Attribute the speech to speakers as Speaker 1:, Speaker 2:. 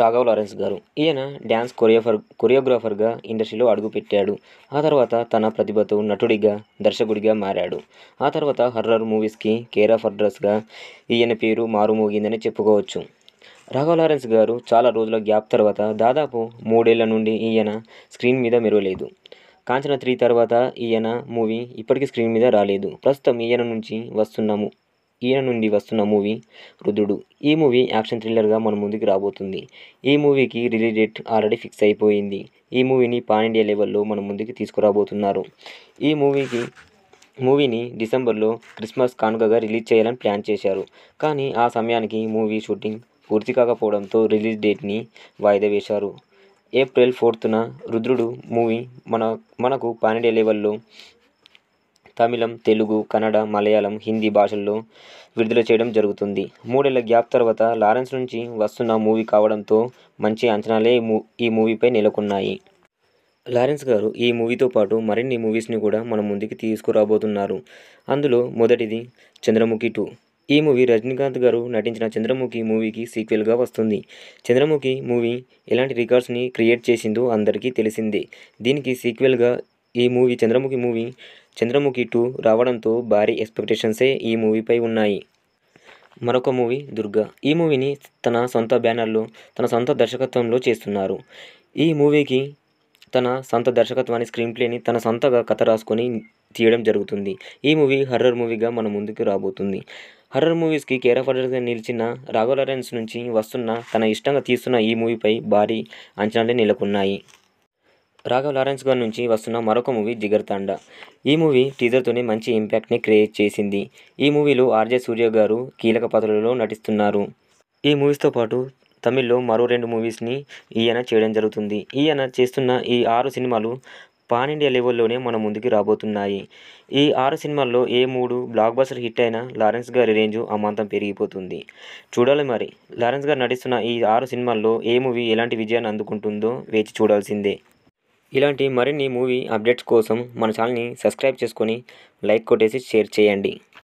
Speaker 1: Raghav Lawrence గారు ఈయన dance కొరియోఫర్ కొరియోగ్రాఫర్గా ఇండస్ట్రీలో అడుగుపెట్టాడు ఆ తర్వాత తన ప్రతిభతో నటుడిగా దర్శకుడిగా మారాడు ఆ తర్వాత హర్రర్ మూవీస్కి కేర్ ఆఫ్ అడ్రస్గా ఈయన పేరు మారుమోగిందని చెప్పుకోవచ్చు రాఘవ లారెన్స్ గారు చాలా రోజుల గ్యాప్ తర్వాత దాదాపు మూడేళ్ల నుండి ఈయన స్క్రీన్ మీద మెరవలేదు కాంచన త్రీ తర్వాత ఈయన మూవీ ఇప్పటికీ స్క్రీన్ మీద రాలేదు ప్రస్తుతం ఈయన నుంచి వస్తున్నాము ఈయన నుండి వస్తున్న మూవీ రుద్రుడు ఈ మూవీ యాక్షన్ థ్రిల్లర్గా మన ముందుకు రాబోతుంది ఈ మూవీకి రిలీజ్ డేట్ ఆల్రెడీ ఫిక్స్ అయిపోయింది ఈ మూవీని పాన్ ఇండియా లెవెల్లో మన ముందుకు తీసుకురాబోతున్నారు ఈ మూవీకి మూవీని డిసెంబర్లో క్రిస్మస్ కానుకగా రిలీజ్ చేయాలని ప్లాన్ చేశారు కానీ ఆ సమయానికి మూవీ షూటింగ్ పూర్తి కాకపోవడంతో రిలీజ్ డేట్ని వాయిదా వేశారు ఏప్రిల్ ఫోర్త్న రుద్రుడు మూవీ మన మనకు పాన్ ఇండియా లెవెల్లో తమిళం తెలుగు కన్నడ మలయాళం హిందీ భాషల్లో విడుదల చేయడం జరుగుతుంది మూడేళ్ల గ్యాప్ తర్వాత లారెన్స్ నుంచి వస్తున్న మూవీ కావడంతో మంచి అంచనాలే ఈ మూవీపై నెలకొన్నాయి లారెన్స్ గారు ఈ మూవీతో పాటు మరిన్ని మూవీస్ని కూడా మన ముందుకి తీసుకురాబోతున్నారు అందులో మొదటిది చంద్రముఖి టూ ఈ మూవీ రజనీకాంత్ గారు నటించిన చంద్రముఖి మూవీకి సీక్వెల్గా వస్తుంది చంద్రముఖి మూవీ ఎలాంటి రికార్డ్స్ని క్రియేట్ చేసిందో అందరికీ తెలిసిందే దీనికి సీక్వెల్గా ఈ movie Chandramukhi movie Chandramukhi two రావడంతో భారీ ఎక్స్పెక్టేషన్సే ఈ మూవీపై ఉన్నాయి మరొక మూవీ దుర్గా ఈ మూవీని తన సొంత బ్యానర్లో తన సొంత దర్శకత్వంలో చేస్తున్నారు ఈ మూవీకి తన సొంత దర్శకత్వాన్ని స్క్రీన్ ప్లేని తన సొంతగా కథ రాసుకొని తీయడం జరుగుతుంది ఈ మూవీ హర్రర్ మూవీగా మన ముందుకు రాబోతుంది హర్రర్ మూవీస్కి కేర్ ఆఫ్ నిలిచిన రాఘవ లరెన్స్ నుంచి వస్తున్న తన ఇష్టంగా తీస్తున్న ఈ మూవీపై భారీ అంచనాలే నెలకొన్నాయి రాఘవ్ లారెన్స్ గారి నుంచి వస్తున్న మరొక మూవీ జిగర్ తాండ ఈ మూవీ టీజర్తోనే మంచి ఇంపాక్ట్ని క్రియేట్ చేసింది ఈ మూవీలో ఆర్జే సూర్య గారు కీలక పాత్రలలో నటిస్తున్నారు ఈ మూవీస్తో పాటు తమిళ్లో మరో రెండు మూవీస్ని ఈయన చేయడం జరుగుతుంది ఈయన చేస్తున్న ఈ ఆరు సినిమాలు పాన్ ఇండియా లెవెల్లోనే మన ముందుకు రాబోతున్నాయి ఈ ఆరు సినిమాల్లో ఏ మూడు బ్లాక్ బస్టర్ హిట్ అయినా లారెన్స్ గారి రేంజ్ అమాంతం పెరిగిపోతుంది చూడాలి మరి లారెన్స్ గారు నటిస్తున్న ఈ ఆరు సినిమాల్లో ఏ మూవీ ఎలాంటి విజయాన్ని అందుకుంటుందో వేచి చూడాల్సిందే ఇలాంటి మరిన్ని మూవీ అప్డేట్స్ కోసం మన ఛానల్ని సబ్స్క్రైబ్ చేసుకొని లైక్ కొట్టేసి షేర్ చేయండి